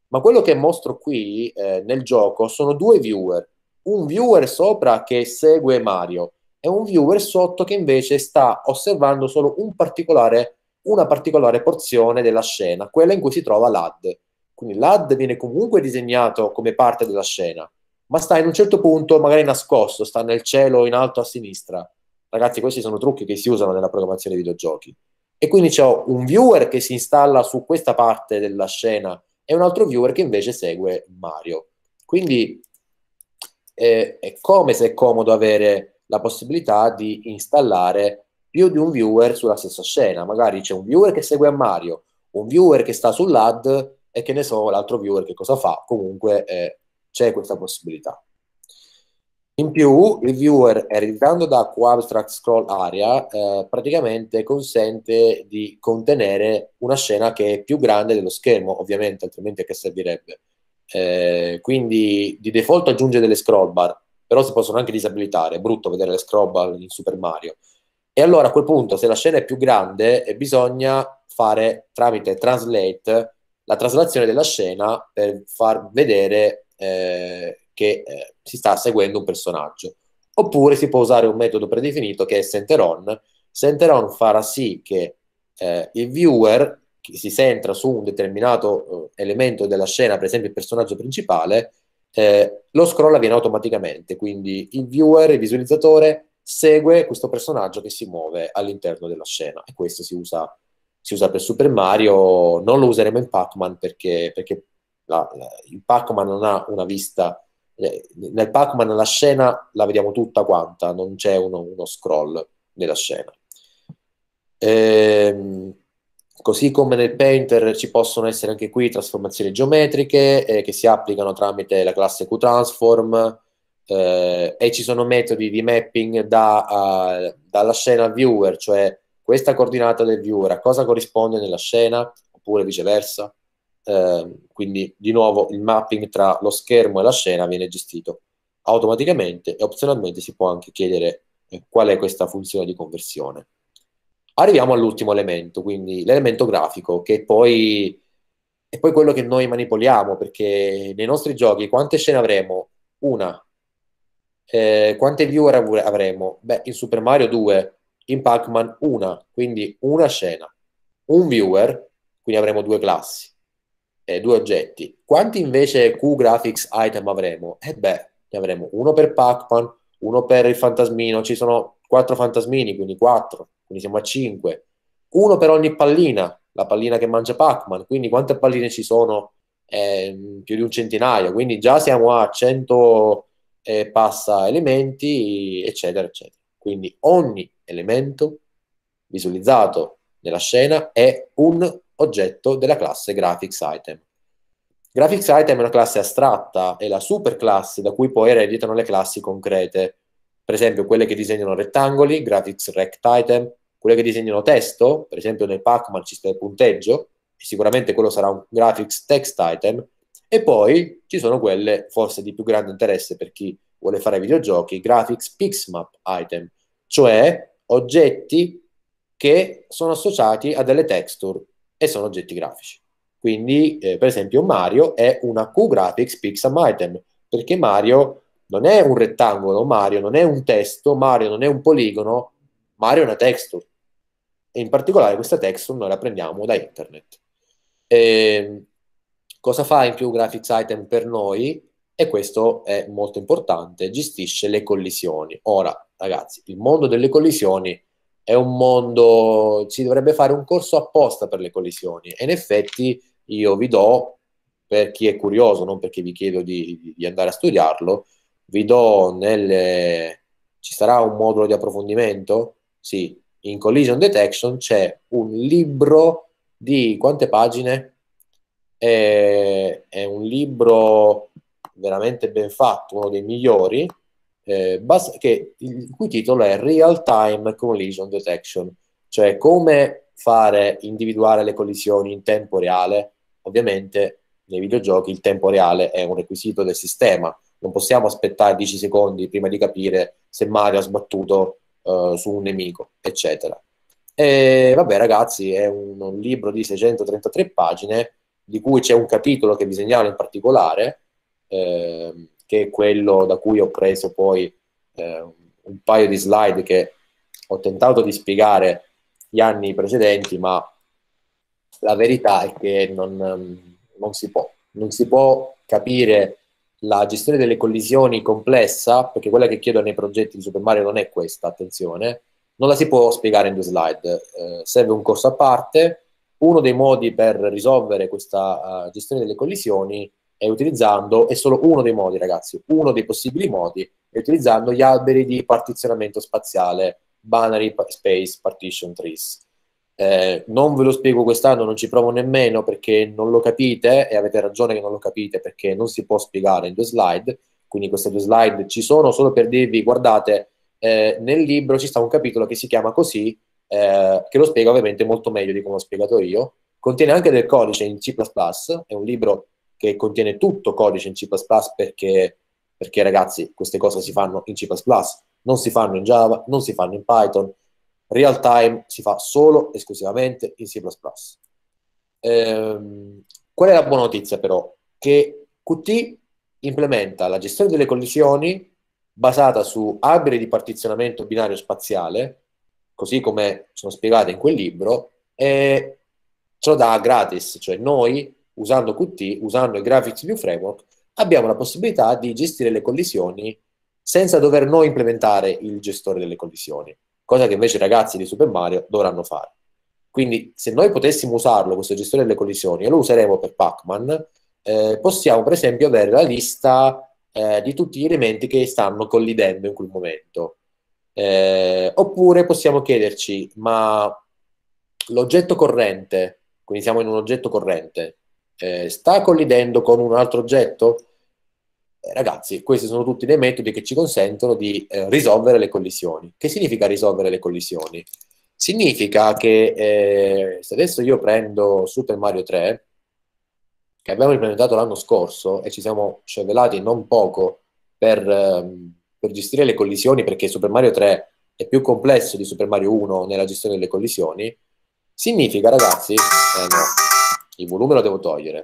ma quello che mostro qui eh, nel gioco sono due viewer, un viewer sopra che segue Mario e un viewer sotto che invece sta osservando solo un particolare una particolare porzione della scena, quella in cui si trova l'AD. Quindi l'AD viene comunque disegnato come parte della scena, ma sta in un certo punto magari nascosto, sta nel cielo in alto a sinistra. Ragazzi, questi sono trucchi che si usano nella programmazione dei videogiochi. E quindi c'è un viewer che si installa su questa parte della scena e un altro viewer che invece segue Mario. Quindi eh, è come se è comodo avere la possibilità di installare più di un viewer sulla stessa scena. Magari c'è un viewer che segue a Mario, un viewer che sta sull'ad e che ne so, l'altro viewer che cosa fa. Comunque eh, c'è questa possibilità. In più, il viewer, ereditando eh, da Abstract Scroll Area, eh, praticamente consente di contenere una scena che è più grande dello schermo, ovviamente, altrimenti a che servirebbe? Eh, quindi di default aggiunge delle scroll bar, però si possono anche disabilitare, è brutto vedere le scroll bar in Super Mario. E allora a quel punto, se la scena è più grande, eh, bisogna fare tramite translate la traslazione della scena per far vedere eh, che eh, si sta seguendo un personaggio. Oppure si può usare un metodo predefinito che è Centeron. Centeron farà sì che eh, il viewer che si centra su un determinato eh, elemento della scena, per esempio il personaggio principale, eh, lo scroll avviene automaticamente, quindi il viewer, il visualizzatore segue questo personaggio che si muove all'interno della scena e questo si usa, si usa per Super Mario, non lo useremo in Pac-Man perché, perché la, la, il Pac-Man non ha una vista, eh, nel Pac-Man la scena la vediamo tutta quanta, non c'è uno, uno scroll nella scena. Ehm, così come nel Painter ci possono essere anche qui trasformazioni geometriche eh, che si applicano tramite la classe QTransform, eh, e ci sono metodi di mapping da, uh, dalla scena al viewer, cioè questa coordinata del viewer a cosa corrisponde nella scena oppure viceversa. Eh, quindi di nuovo il mapping tra lo schermo e la scena viene gestito automaticamente e opzionalmente si può anche chiedere eh, qual è questa funzione di conversione. Arriviamo all'ultimo elemento, quindi l'elemento grafico, che poi è poi quello che noi manipoliamo, perché nei nostri giochi quante scene avremo? Una, eh, quante viewer av- avremo? Beh, in Super Mario 2, in Pac-Man una, quindi una scena, un viewer, quindi avremo due classi, eh, due oggetti. Quanti invece Q-Graphics item avremo? Eh beh, ne avremo uno per Pac-Man, uno per il fantasmino, ci sono quattro fantasmini, quindi quattro, quindi siamo a cinque. Uno per ogni pallina, la pallina che mangia Pac-Man, quindi quante palline ci sono? Eh, più di un centinaio, quindi già siamo a 100 eh, passa elementi, eccetera, eccetera. Quindi ogni elemento visualizzato nella scena è un oggetto della classe graphics item. Graphics item è una classe astratta, è la superclasse da cui poi ereditano le classi concrete. Per esempio, quelle che disegnano rettangoli, graphics rect item, quelle che disegnano testo, per esempio nel Pac-Man ci sta il punteggio, e sicuramente quello sarà un graphics text item, e poi ci sono quelle forse di più grande interesse per chi vuole fare videogiochi, graphics pixmap item, cioè oggetti che sono associati a delle texture e sono oggetti grafici. Quindi, eh, per esempio, Mario è una Q graphics Pixam Item, perché Mario non è un rettangolo, Mario non è un testo, Mario non è un poligono, Mario è una texture. E in particolare questa texture noi la prendiamo da internet. E, ehm, Cosa fa in più Graphics Item per noi? E questo è molto importante, gestisce le collisioni. Ora, ragazzi, il mondo delle collisioni è un mondo, si dovrebbe fare un corso apposta per le collisioni e in effetti io vi do, per chi è curioso, non perché vi chiedo di, di andare a studiarlo, vi do nelle... ci sarà un modulo di approfondimento? Sì, in Collision Detection c'è un libro di quante pagine? è, è un libro veramente ben fatto, uno dei migliori, eh, bas- che, il cui titolo è Real Time Collision Detection, cioè come fare individuare le collisioni in tempo reale. Ovviamente nei videogiochi il tempo reale è un requisito del sistema, non possiamo aspettare 10 secondi prima di capire se Mario ha sbattuto eh, su un nemico, eccetera. E vabbè ragazzi, è un, un libro di 633 pagine di cui c'è un capitolo che vi segnalo in particolare, eh, che è quello da cui ho preso poi eh, un paio di slide che ho tentato di spiegare gli anni precedenti, ma la verità è che non, ehm, non si può. Non si può capire la gestione delle collisioni complessa, perché quella che chiedo nei progetti di Super Mario non è questa, attenzione, non la si può spiegare in due slide. Eh, serve un corso a parte uno dei modi per risolvere questa uh, gestione delle collisioni è utilizzando, è solo uno dei modi ragazzi, uno dei possibili modi è utilizzando gli alberi di partizionamento spaziale, binary space partition trees. Eh, non ve lo spiego quest'anno, non ci provo nemmeno perché non lo capite e avete ragione che non lo capite perché non si può spiegare in due slide, quindi queste due slide ci sono solo per dirvi guardate, eh, nel libro ci sta un capitolo che si chiama così eh, che lo spiega ovviamente molto meglio di come ho spiegato io. Contiene anche del codice in C++, è un libro che contiene tutto codice in C++ perché, perché ragazzi queste cose si fanno in C++, non si fanno in Java, non si fanno in Python, real time si fa solo esclusivamente in C++. Ehm, qual è la buona notizia però? Che Qt implementa la gestione delle collisioni basata su alberi di partizionamento binario spaziale così come sono spiegate in quel libro, e ce lo dà gratis, cioè noi usando Qt, usando il Graphics View Framework, abbiamo la possibilità di gestire le collisioni senza dover noi implementare il gestore delle collisioni, cosa che invece i ragazzi di Super Mario dovranno fare. Quindi se noi potessimo usarlo, questo gestore delle collisioni, e lo useremo per Pac-Man, eh, possiamo per esempio avere la lista eh, di tutti gli elementi che stanno collidendo in quel momento. Eh, oppure possiamo chiederci, ma l'oggetto corrente, quindi siamo in un oggetto corrente, eh, sta collidendo con un altro oggetto? Eh, ragazzi, questi sono tutti dei metodi che ci consentono di eh, risolvere le collisioni. Che significa risolvere le collisioni? Significa che eh, se adesso io prendo Super Mario 3, che abbiamo implementato l'anno scorso e ci siamo scervellati non poco per... Ehm, per gestire le collisioni, perché Super Mario 3 è più complesso di Super Mario 1 nella gestione delle collisioni, significa, ragazzi, eh no, il volume lo devo togliere.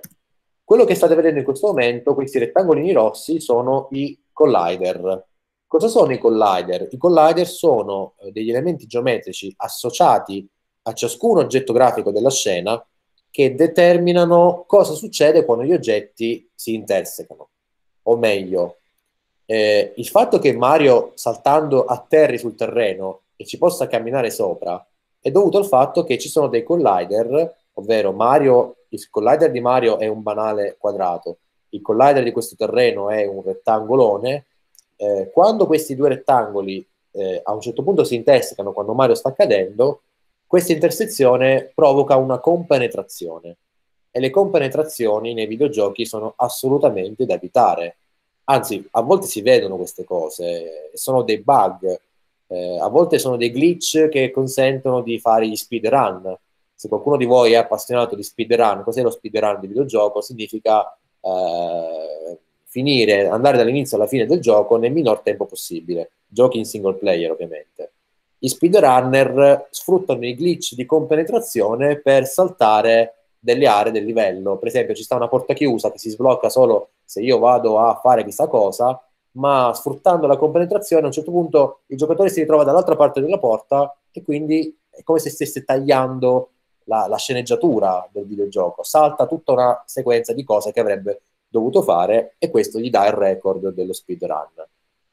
Quello che state vedendo in questo momento, questi rettangolini rossi, sono i collider. Cosa sono i collider? I collider sono eh, degli elementi geometrici associati a ciascun oggetto grafico della scena che determinano cosa succede quando gli oggetti si intersecano, o meglio, eh, il fatto che Mario saltando atterri sul terreno e ci possa camminare sopra è dovuto al fatto che ci sono dei collider, ovvero Mario, il collider di Mario è un banale quadrato, il collider di questo terreno è un rettangolone. Eh, quando questi due rettangoli eh, a un certo punto si intersecano, quando Mario sta cadendo, questa intersezione provoca una compenetrazione e le compenetrazioni nei videogiochi sono assolutamente da evitare anzi a volte si vedono queste cose, sono dei bug, eh, a volte sono dei glitch che consentono di fare gli speedrun. Se qualcuno di voi è appassionato di speedrun, cos'è lo speedrun di videogioco? Significa eh, finire, andare dall'inizio alla fine del gioco nel minor tempo possibile, giochi in single player ovviamente. gli speedrunner sfruttano i glitch di compenetrazione per saltare delle aree del livello. Per esempio, ci sta una porta chiusa che si sblocca solo se io vado a fare chissà cosa, ma sfruttando la compenetrazione a un certo punto il giocatore si ritrova dall'altra parte della porta e quindi è come se stesse tagliando la, la sceneggiatura del videogioco, salta tutta una sequenza di cose che avrebbe dovuto fare e questo gli dà il record dello speedrun.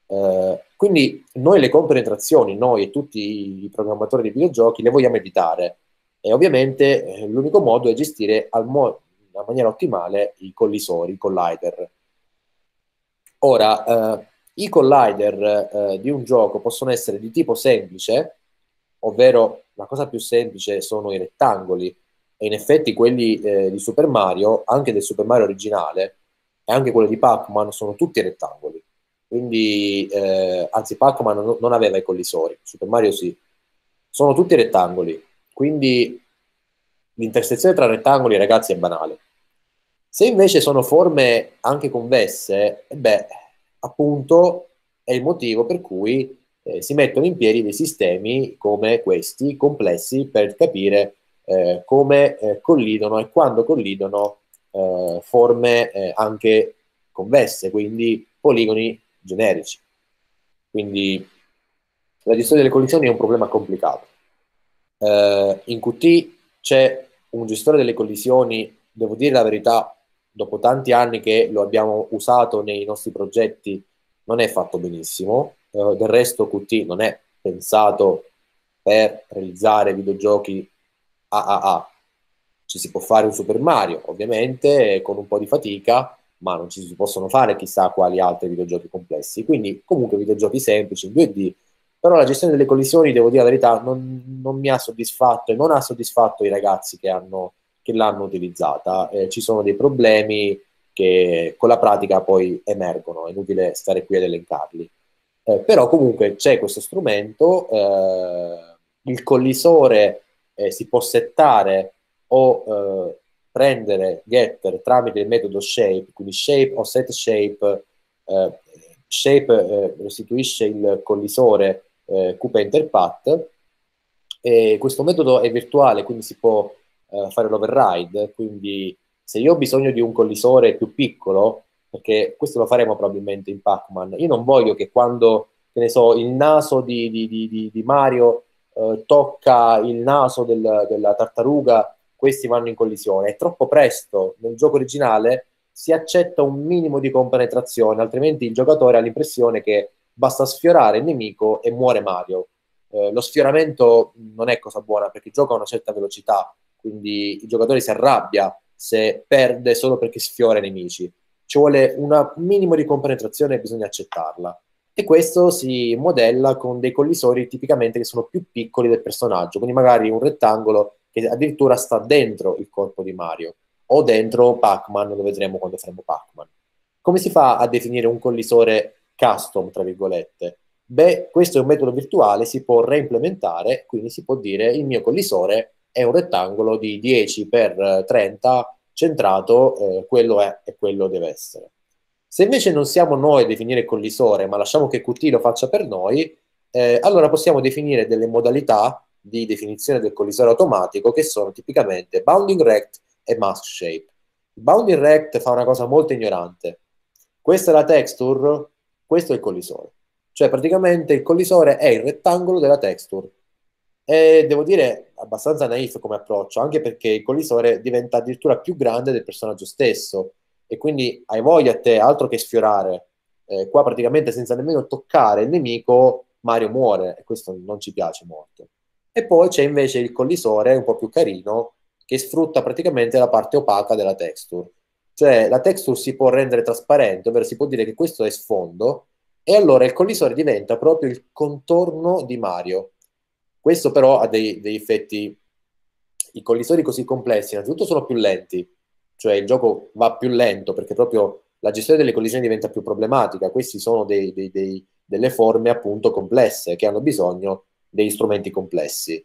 Eh, quindi noi le compenetrazioni, noi e tutti i programmatori di videogiochi le vogliamo evitare, e ovviamente eh, l'unico modo è gestire in mo- maniera ottimale i collisori, i collider. Ora, eh, i collider eh, di un gioco possono essere di tipo semplice, ovvero la cosa più semplice sono i rettangoli, e in effetti quelli eh, di Super Mario, anche del Super Mario originale, e anche quelli di Pac-Man sono tutti rettangoli. Quindi, eh, anzi, Pac-Man non aveva i collisori, Super Mario sì. Sono tutti rettangoli, quindi l'intersezione tra rettangoli, ragazzi, è banale. Se invece sono forme anche convesse, beh, appunto è il motivo per cui eh, si mettono in piedi dei sistemi come questi, complessi, per capire eh, come eh, collidono e quando collidono eh, forme eh, anche convesse, quindi poligoni generici. Quindi la gestione delle collisioni è un problema complicato. Eh, in QT c'è un gestore delle collisioni, devo dire la verità, dopo tanti anni che lo abbiamo usato nei nostri progetti, non è fatto benissimo. Eh, del resto QT non è pensato per realizzare videogiochi AAA. Ci si può fare un Super Mario, ovviamente, con un po' di fatica, ma non ci si possono fare chissà quali altri videogiochi complessi. Quindi, comunque, videogiochi semplici in 2D però la gestione delle collisioni, devo dire la verità, non, non mi ha soddisfatto e non ha soddisfatto i ragazzi che, hanno, che l'hanno utilizzata. Eh, ci sono dei problemi che con la pratica poi emergono, è inutile stare qui ad elencarli. Eh, però comunque c'è questo strumento, eh, il collisore eh, si può settare o eh, prendere getter tramite il metodo shape, quindi shape o set shape, eh, shape eh, restituisce il collisore eh, Kubernetes Path. E questo metodo è virtuale, quindi si può eh, fare l'override, quindi se io ho bisogno di un collisore più piccolo, perché questo lo faremo probabilmente in Pac-Man, io non voglio che quando, che ne so, il naso di, di, di, di Mario eh, tocca il naso del, della tartaruga, questi vanno in collisione. È troppo presto, nel gioco originale si accetta un minimo di compenetrazione, altrimenti il giocatore ha l'impressione che basta sfiorare il nemico e muore Mario. Eh, lo sfioramento non è cosa buona perché gioca a una certa velocità, quindi il giocatore si arrabbia se perde solo perché sfiora i nemici. Ci vuole un minimo di compenetrazione e bisogna accettarla. E questo si modella con dei collisori tipicamente che sono più piccoli del personaggio, quindi magari un rettangolo che addirittura sta dentro il corpo di Mario o dentro Pac-Man, lo vedremo quando faremo Pac-Man. Come si fa a definire un collisore custom, tra virgolette. Beh, questo è un metodo virtuale, si può reimplementare, quindi si può dire il mio collisore è un rettangolo di 10 x 30 centrato, eh, quello è e quello deve essere. Se invece non siamo noi a definire il collisore, ma lasciamo che Qt lo faccia per noi, eh, allora possiamo definire delle modalità di definizione del collisore automatico che sono tipicamente bounding rect e mask shape. Bounding rect fa una cosa molto ignorante. Questa è la texture, questo è il collisore. Cioè praticamente il collisore è il rettangolo della texture. E devo dire abbastanza naif come approccio, anche perché il collisore diventa addirittura più grande del personaggio stesso. E quindi hai voglia a te, altro che sfiorare. Eh, qua praticamente senza nemmeno toccare il nemico, Mario muore. E questo non ci piace molto. E poi c'è invece il collisore, un po' più carino, che sfrutta praticamente la parte opaca della texture cioè la texture si può rendere trasparente, ovvero si può dire che questo è sfondo, e allora il collisore diventa proprio il contorno di Mario. Questo però ha dei, dei effetti... I collisori così complessi innanzitutto sono più lenti, cioè il gioco va più lento perché proprio la gestione delle collisioni diventa più problematica. Questi sono dei, dei, dei, delle forme appunto complesse che hanno bisogno degli strumenti complessi.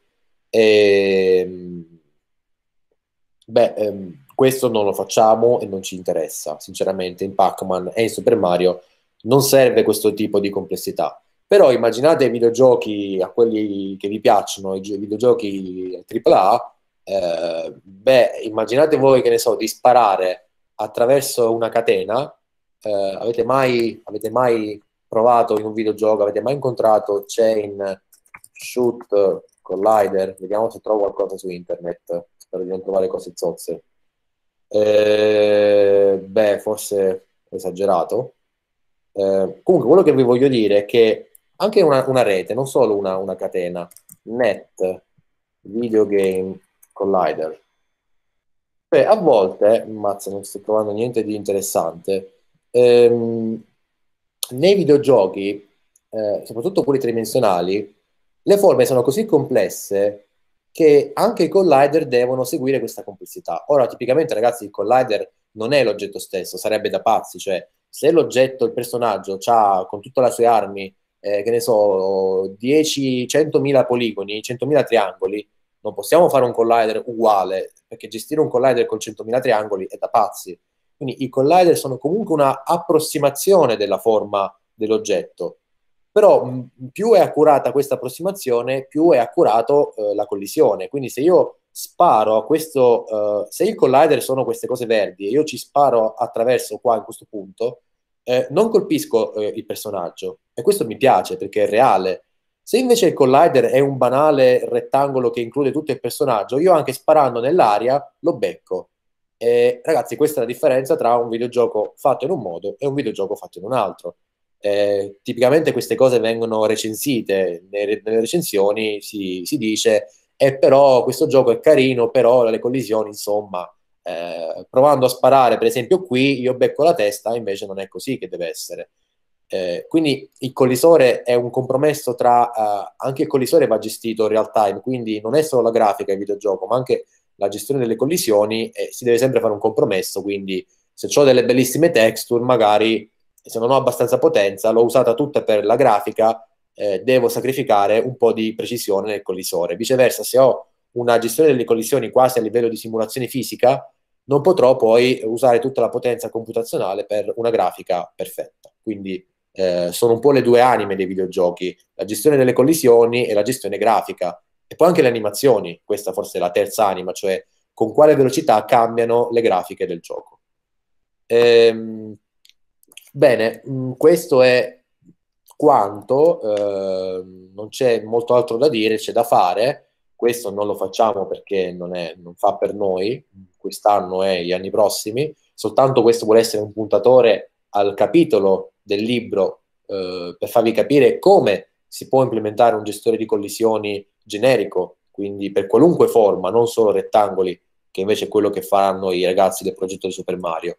E, ehm, beh, ehm, questo non lo facciamo e non ci interessa, sinceramente, in Pac-Man e in Super Mario non serve questo tipo di complessità. Però immaginate i videogiochi, a quelli che vi piacciono, i videogiochi AAA, eh, beh, immaginate voi, che ne so, di sparare attraverso una catena. Eh, avete, mai, avete mai provato in un videogioco, avete mai incontrato Chain Shoot Collider? Vediamo se trovo qualcosa su internet, spero di non trovare cose zozze. Eh, beh, forse esagerato. Eh, comunque, quello che vi voglio dire è che anche una, una rete, non solo una, una, catena, net video game collider. Beh, a volte, mazza, non sto trovando niente di interessante, ehm, nei videogiochi, eh, soprattutto quelli tridimensionali, le forme sono così complesse che anche i collider devono seguire questa complessità. Ora, tipicamente, ragazzi, il collider non è l'oggetto stesso, sarebbe da pazzi, cioè se l'oggetto, il personaggio, ha con tutte le sue armi, eh, che ne so, 10, 100.000 poligoni, 100.000 triangoli, non possiamo fare un collider uguale, perché gestire un collider con 100.000 triangoli è da pazzi. Quindi i collider sono comunque una approssimazione della forma dell'oggetto, però più è accurata questa approssimazione, più è accurato eh, la collisione. Quindi se io sparo a questo, eh, se il collider sono queste cose verdi e io ci sparo attraverso qua in questo punto, eh, non colpisco eh, il personaggio e questo mi piace perché è reale. Se invece il collider è un banale rettangolo che include tutto il personaggio, io anche sparando nell'aria lo becco. E, ragazzi, questa è la differenza tra un videogioco fatto in un modo e un videogioco fatto in un altro eh, tipicamente queste cose vengono recensite, nelle, nelle recensioni si, si dice e eh, però questo gioco è carino, però le collisioni, insomma, eh, provando a sparare, per esempio qui, io becco la testa, invece non è così che deve essere. Eh, quindi il collisore è un compromesso tra... Eh, anche il collisore va gestito in real time, quindi non è solo la grafica il videogioco, ma anche la gestione delle collisioni, si deve sempre fare un compromesso, quindi se ho delle bellissime texture, magari se non ho abbastanza potenza, l'ho usata tutta per la grafica, eh, devo sacrificare un po' di precisione nel collisore. Viceversa, se ho una gestione delle collisioni quasi a livello di simulazione fisica, non potrò poi usare tutta la potenza computazionale per una grafica perfetta. Quindi eh, sono un po' le due anime dei videogiochi, la gestione delle collisioni e la gestione grafica. E poi anche le animazioni, questa forse è la terza anima, cioè con quale velocità cambiano le grafiche del gioco. Ehm, Bene, mm, questo è quanto, eh, non c'è molto altro da dire, c'è da fare, questo non lo facciamo perché non, è, non fa per noi, quest'anno e gli anni prossimi, soltanto questo vuole essere un puntatore al capitolo del libro eh, per farvi capire come si può implementare un gestore di collisioni generico, quindi per qualunque forma, non solo rettangoli, che invece è quello che faranno i ragazzi del progetto di Super Mario.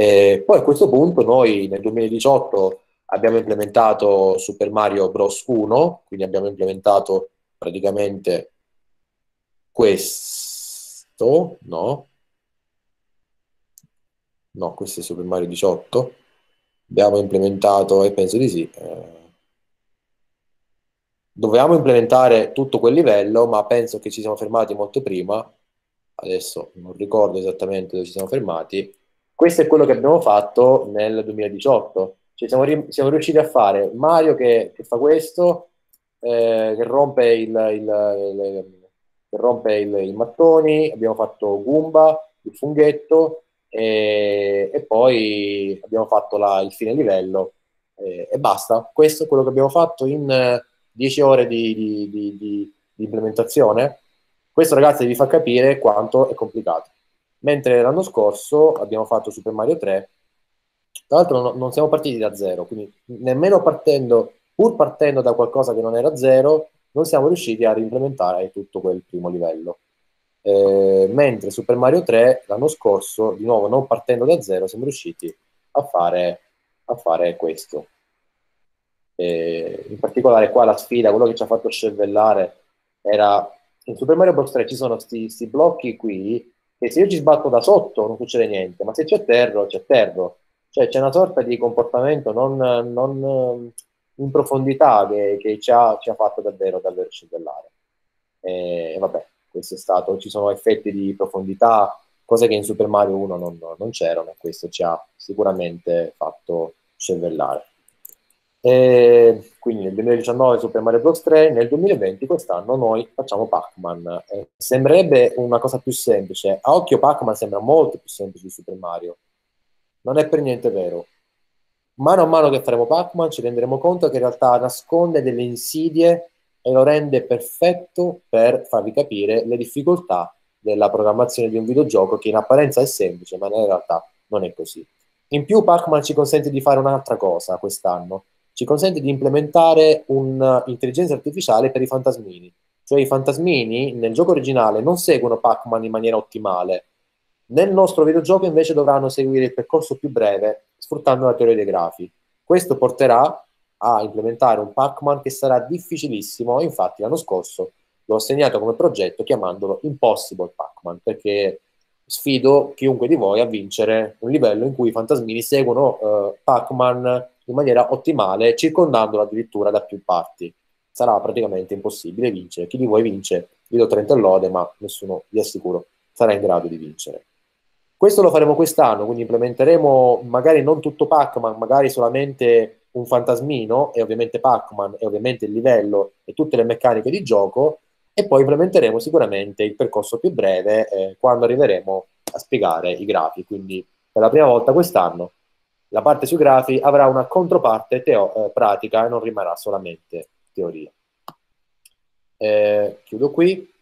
E eh, poi a questo punto noi nel 2018 abbiamo implementato Super Mario Bros 1, quindi abbiamo implementato praticamente questo, no? No, questo è Super Mario 18. Abbiamo implementato, e penso di sì, eh, dovevamo implementare tutto quel livello, ma penso che ci siamo fermati molto prima, adesso non ricordo esattamente dove ci siamo fermati, questo è quello che abbiamo fatto nel 2018. Cioè siamo, siamo riusciti a fare Mario che, che fa questo, eh, che rompe, il, il, il, che rompe i mattoni, abbiamo fatto Goomba, il funghetto e, e poi abbiamo fatto la, il fine livello eh, e basta. Questo è quello che abbiamo fatto in 10 eh, ore di, di, di, di implementazione. Questo ragazzi vi fa capire quanto è complicato mentre l'anno scorso abbiamo fatto Super Mario 3, tra l'altro no, non siamo partiti da zero, quindi nemmeno partendo, pur partendo da qualcosa che non era zero, non siamo riusciti a reimplementare tutto quel primo livello. Eh, mentre Super Mario 3 l'anno scorso, di nuovo non partendo da zero, siamo riusciti a fare, a fare questo. Eh, in particolare qua la sfida, quello che ci ha fatto scervellare era in Super Mario Bros. 3 ci sono questi blocchi qui che se io ci sbatto da sotto non succede niente, ma se ci atterro, ci atterro. Cioè c'è una sorta di comportamento non, non ehm, in profondità che, che ci, ha, ci, ha, fatto davvero, davvero scintillare. E, vabbè, questo è stato, ci sono effetti di profondità, cose che in Super Mario 1 non, non c'erano e questo ci ha sicuramente fatto scevellare. E quindi nel 2019 Super Mario Bros 3, nel 2020 quest'anno noi facciamo Pac-Man. Eh, sembrerebbe una cosa più semplice, a occhio Pac-Man sembra molto più semplice di Super Mario, non è per niente vero. Mano a mano che faremo Pac-Man ci renderemo conto che in realtà nasconde delle insidie e lo rende perfetto per farvi capire le difficoltà della programmazione di un videogioco che in apparenza è semplice, ma in realtà non è così. In più Pac-Man ci consente di fare un'altra cosa quest'anno, ci consente di implementare un'intelligenza eh, artificiale per i fantasmini. Cioè i fantasmini nel gioco originale non seguono Pac-Man in maniera ottimale. Nel nostro videogioco invece dovranno seguire il percorso più breve sfruttando la teoria dei grafi. Questo porterà a implementare un Pac-Man che sarà difficilissimo, infatti l'anno scorso l'ho segnato come progetto chiamandolo Impossible Pac-Man, perché sfido chiunque di voi a vincere un livello in cui i fantasmini seguono eh, Pac-Man in maniera ottimale, circondandola addirittura da più parti. Sarà praticamente impossibile vincere. Chi di voi vince, vi do 30 lode, ma nessuno, vi assicuro, sarà in grado di vincere. Questo lo faremo quest'anno, quindi implementeremo magari non tutto Pac-Man, magari solamente un fantasmino e ovviamente Pac-Man e ovviamente il livello e tutte le meccaniche di gioco e poi implementeremo sicuramente il percorso più breve eh, quando arriveremo a spiegare i grafi, quindi per la prima volta quest'anno la parte sui grafi avrà una controparte teo- eh, pratica e non rimarrà solamente teoria. Eh, chiudo qui.